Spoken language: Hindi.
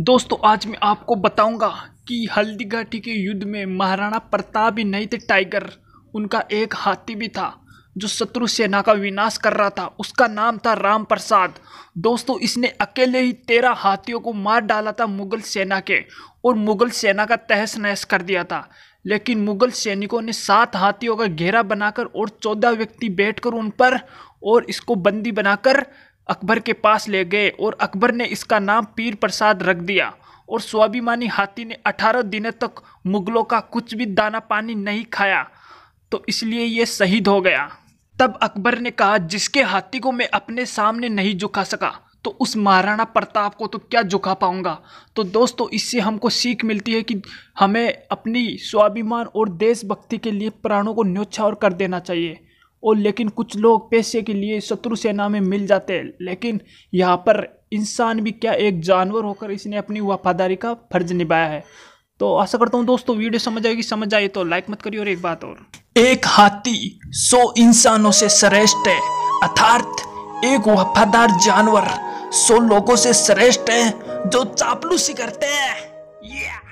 दोस्तों आज मैं आपको बताऊंगा कि हल्दी घाटी के युद्ध में महाराणा प्रताप ही नहीं थे टाइगर उनका एक हाथी भी था जो शत्रु सेना का विनाश कर रहा था उसका नाम था राम प्रसाद दोस्तों इसने अकेले ही तेरह हाथियों को मार डाला था मुगल सेना के और मुगल सेना का तहस नहस कर दिया था लेकिन मुगल सैनिकों ने सात हाथियों का घेरा बनाकर और चौदह व्यक्ति बैठकर उन पर और इसको बंदी बनाकर अकबर के पास ले गए और अकबर ने इसका नाम पीर प्रसाद रख दिया और स्वाभिमानी हाथी ने 18 दिनों तक मुगलों का कुछ भी दाना पानी नहीं खाया तो इसलिए ये शहीद हो गया तब अकबर ने कहा जिसके हाथी को मैं अपने सामने नहीं झुका सका तो उस महाराणा प्रताप को तो क्या झुका पाऊंगा तो दोस्तों इससे हमको सीख मिलती है कि हमें अपनी स्वाभिमान और देशभक्ति के लिए प्राणों को न्योछावर कर देना चाहिए और लेकिन कुछ लोग पैसे के लिए शत्रु सेना में मिल जाते हैं लेकिन यहाँ पर इंसान भी क्या एक जानवर होकर इसने अपनी वफादारी का फर्ज निभाया है तो आशा करता हूँ दोस्तों वीडियो समझ आएगी समझ आए तो लाइक मत करिए और एक बात और एक हाथी सौ इंसानों से श्रेष्ठ है अर्थार्थ एक वफादार जानवर सौ लोगों से श्रेष्ठ है जो चापलूसी करते हैं